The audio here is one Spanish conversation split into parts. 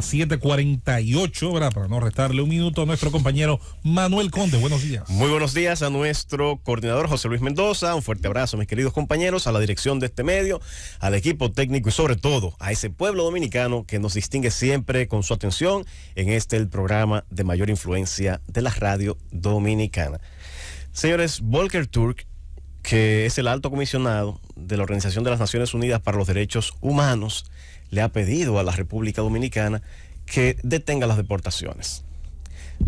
7:48, Para no restarle un minuto a nuestro compañero Manuel Conde. Buenos días. Muy buenos días a nuestro coordinador José Luis Mendoza. Un fuerte abrazo, mis queridos compañeros, a la dirección de este medio, al equipo técnico y sobre todo a ese pueblo dominicano que nos distingue siempre con su atención en este el programa de mayor influencia de la radio dominicana. Señores, Volker Turk que es el alto comisionado de la Organización de las Naciones Unidas para los Derechos Humanos, le ha pedido a la República Dominicana que detenga las deportaciones.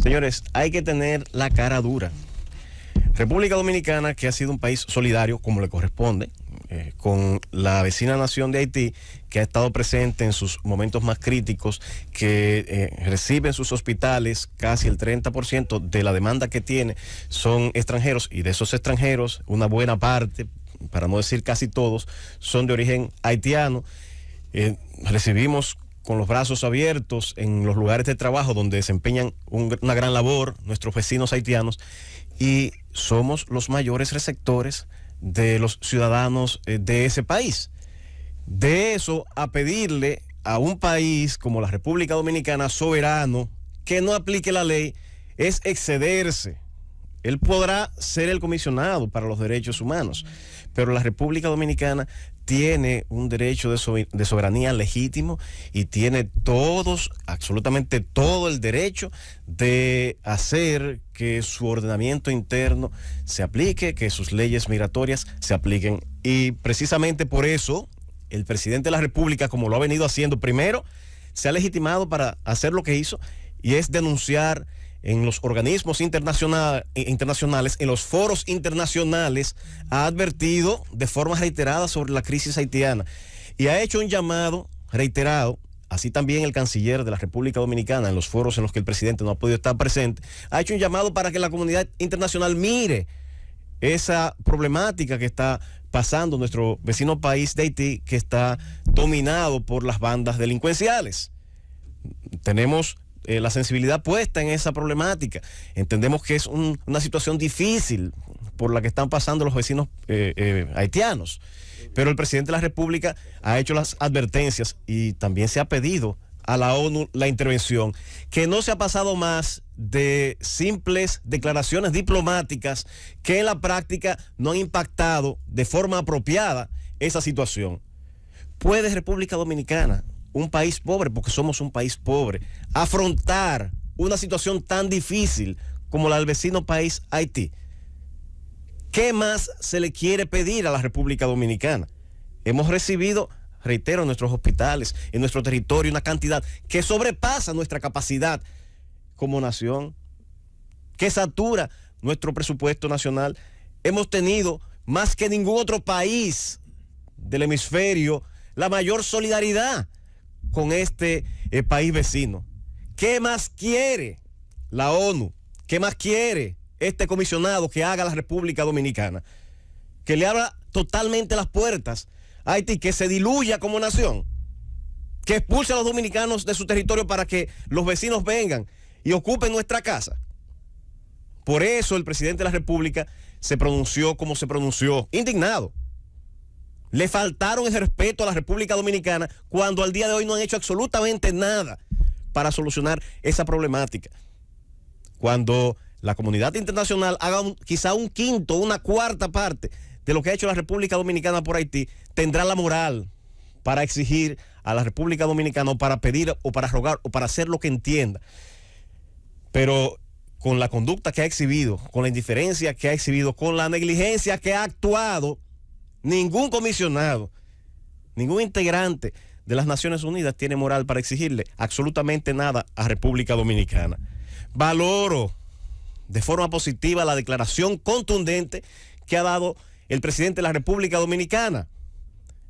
Señores, hay que tener la cara dura. República Dominicana, que ha sido un país solidario, como le corresponde, eh, con la vecina nación de Haití, que ha estado presente en sus momentos más críticos, que eh, recibe en sus hospitales casi el 30% de la demanda que tiene son extranjeros, y de esos extranjeros, una buena parte, para no decir casi todos, son de origen haitiano. Eh, recibimos con los brazos abiertos en los lugares de trabajo donde desempeñan una gran labor nuestros vecinos haitianos y somos los mayores receptores de los ciudadanos eh, de ese país. De eso a pedirle a un país como la República Dominicana soberano que no aplique la ley es excederse. Él podrá ser el comisionado para los derechos humanos, pero la República Dominicana tiene un derecho de, soberanía legítimo y tiene todos, absolutamente todo el derecho de hacer que su ordenamiento interno se aplique, que sus leyes migratorias se apliquen. Y precisamente por eso el presidente de la República, como lo ha venido haciendo primero, se ha legitimado para hacer lo que hizo y es denunciar en los organismos eh, internacionales, en los foros internacionales, ha advertido de forma reiterada sobre la crisis haitiana y ha hecho un llamado reiterado, así también el canciller de la República Dominicana, en los foros en los que el presidente no ha podido estar presente, ha hecho un llamado para que la comunidad internacional mire esa problemática que está pasando nuestro vecino país de Haití, que está dominado por las bandas delincuenciales. Tenemos eh, la sensibilidad puesta en esa problemática. Entendemos que es una situación difícil por la que están pasando los vecinos eh, eh, haitianos, pero el presidente de la República ha hecho las advertencias y también se ha pedido a la ONU la intervención, que no se ha pasado más de simples declaraciones diplomáticas que en la práctica no han impactado de forma apropiada esa situación. ¿Puede República Dominicana un país pobre, porque somos un país pobre, afrontar una situación tan difícil como la del vecino país Haití. ¿Qué más se le quiere pedir a la República Dominicana? Hemos recibido, reitero, en nuestros hospitales, en nuestro territorio, una cantidad que sobrepasa nuestra capacidad como nación, que satura nuestro presupuesto nacional. Hemos tenido, más que ningún otro país del hemisferio, la mayor solidaridad con este eh, país vecino. ¿Qué más quiere la ONU? ¿Qué más quiere este comisionado que haga la República Dominicana? Que le abra totalmente las puertas a Haití, que se diluya como nación, que expulse a los dominicanos de su territorio para que los vecinos vengan y ocupen nuestra casa. Por eso el presidente de la República se pronunció como se pronunció, indignado. Le faltaron ese respeto a la República Dominicana cuando al día de hoy no han hecho absolutamente nada para solucionar esa problemática. Cuando la comunidad internacional haga quizá un quinto, una cuarta parte de lo que ha hecho la República Dominicana por Haití, tendrá la moral para exigir a la República Dominicana o para pedir o para rogar o para hacer lo que entienda. Pero con la conducta que ha exhibido, con la indiferencia que ha exhibido, con la negligencia que ha actuado, Ningún comisionado, ningún integrante de las Naciones Unidas tiene moral para exigirle absolutamente nada a República Dominicana. Valoro de forma positiva la declaración contundente que ha dado el presidente de la República Dominicana,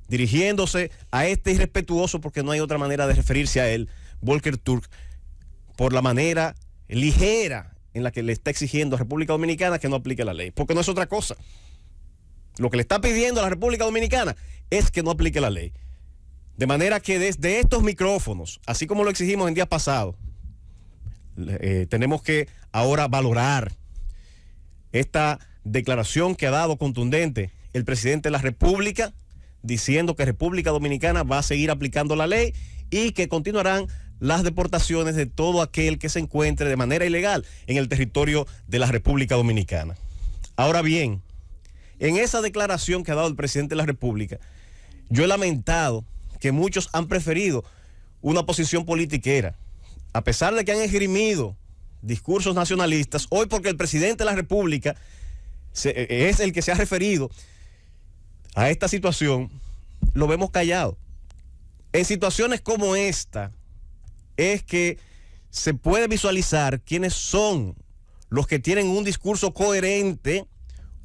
dirigiéndose a este irrespetuoso, porque no hay otra manera de referirse a él, Volker Turk, por la manera ligera en la que le está exigiendo a República Dominicana que no aplique la ley, porque no es otra cosa. Lo que le está pidiendo a la República Dominicana es que no aplique la ley. De manera que desde estos micrófonos, así como lo exigimos en días pasados, eh, tenemos que ahora valorar esta declaración que ha dado contundente el presidente de la República, diciendo que República Dominicana va a seguir aplicando la ley y que continuarán las deportaciones de todo aquel que se encuentre de manera ilegal en el territorio de la República Dominicana. Ahora bien, en esa declaración que ha dado el presidente de la República, yo he lamentado que muchos han preferido una posición politiquera, a pesar de que han esgrimido discursos nacionalistas, hoy porque el presidente de la República eh, eh, es el que se ha referido a esta situación, lo vemos callado. En situaciones como esta es que se puede visualizar quiénes son los que tienen un discurso coherente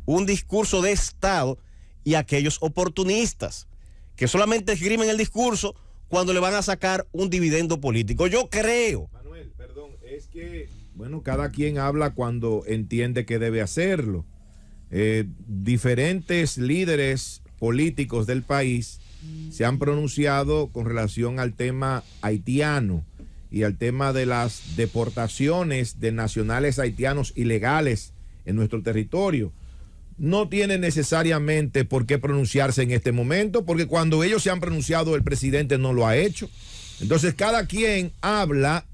un discurso de Estado y aquellos oportunistas que solamente esgrimen el discurso cuando le van a sacar un dividendo político. Yo creo. Manuel, perdón, es que, bueno, cada quien habla cuando entiende que debe hacerlo. Eh, diferentes líderes políticos del país se han pronunciado con relación al tema haitiano y al tema de las deportaciones de nacionales haitianos ilegales en nuestro territorio no tiene necesariamente por qué pronunciarse en este momento, porque cuando ellos se han pronunciado, el presidente no lo ha hecho. Entonces, cada quien habla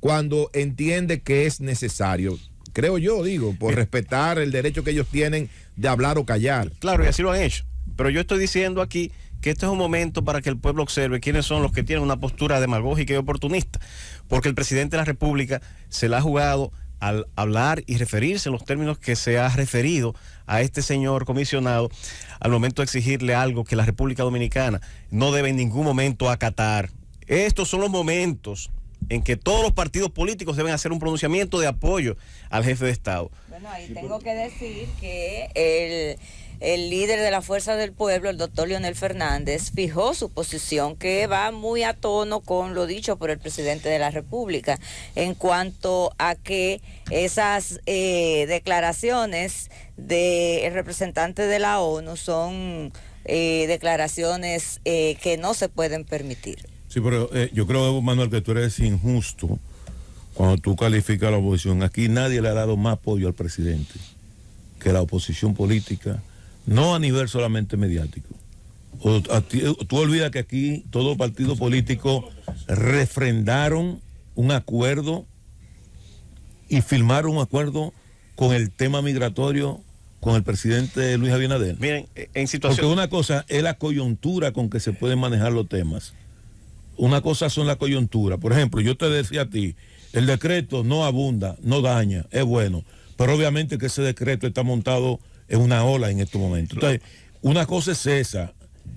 cuando entiende que es necesario. Creo yo, digo, por eh, respetar el derecho que ellos tienen de hablar o callar. Claro, y así lo han hecho. Pero yo estoy diciendo aquí que este es un momento para que el pueblo observe quiénes son los que tienen una postura demagógica y oportunista, porque el presidente de la República se la ha jugado al hablar y referirse en los términos que se ha referido a este señor comisionado al momento de exigirle algo que la República Dominicana no debe en ningún momento acatar. Estos son los momentos en que todos los partidos políticos deben hacer un pronunciamiento de apoyo al jefe de Estado. Bueno, ahí tengo que decir que el, líder de la Fuerza del Pueblo, el doctor Leonel Fernández, fijó su posición que va muy a tono con lo dicho por el presidente de la República en cuanto a que esas eh, declaraciones del representante de la ONU son eh, declaraciones eh, que no se pueden permitir. Sí, pero eh, yo creo, Manuel, que tú eres injusto cuando tú calificas a la oposición. Aquí nadie le ha dado más apoyo al presidente que la oposición política, no a nivel solamente mediático. tú olvidas que aquí todo partidos políticos refrendaron un acuerdo y firmaron un acuerdo con el tema migratorio con el presidente Luis Abinader. Miren, e, en situación... Porque una cosa es la coyuntura con que se pueden manejar los temas una cosa son las coyunturas. Por ejemplo, yo te decía a ti, el decreto no abunda, no daña, es bueno, pero obviamente que ese decreto está montado en una ola en este momento Entonces, una cosa es esa,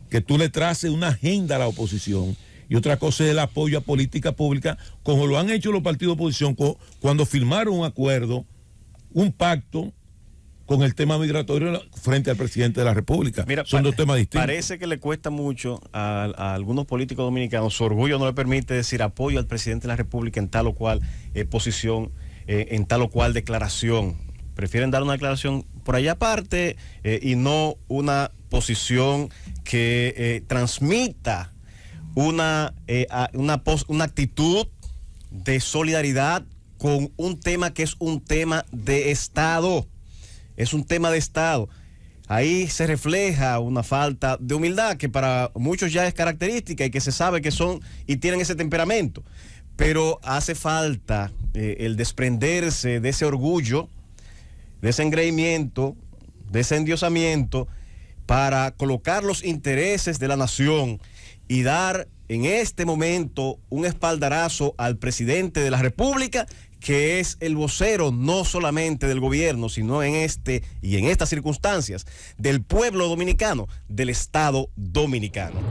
que tú le traces una agenda a la oposición. Y otra cosa es el apoyo a política pública, como lo han hecho los partidos de oposición cuando firmaron un acuerdo, un pacto, con el tema migratorio frente al presidente de la República. Son dos temas distintos. Parece que le cuesta mucho a, algunos políticos dominicanos, su orgullo no le permite decir apoyo al presidente de la República en tal o cual eh, posición, eh, en tal o cual declaración. Prefieren dar una declaración por allá aparte eh, y no una posición que transmita una, una, una actitud de solidaridad con un tema que es un tema de Estado es un tema de Estado. Ahí se refleja una falta de humildad que para muchos ya es característica y que se sabe que son y tienen ese temperamento. Pero hace falta eh, el desprenderse de ese orgullo, de ese engreimiento, de ese endiosamiento, para colocar los intereses de la nación y dar en este momento un espaldarazo al presidente de la República que es el vocero no solamente del gobierno, sino en este y en estas circunstancias del pueblo dominicano, del Estado dominicano.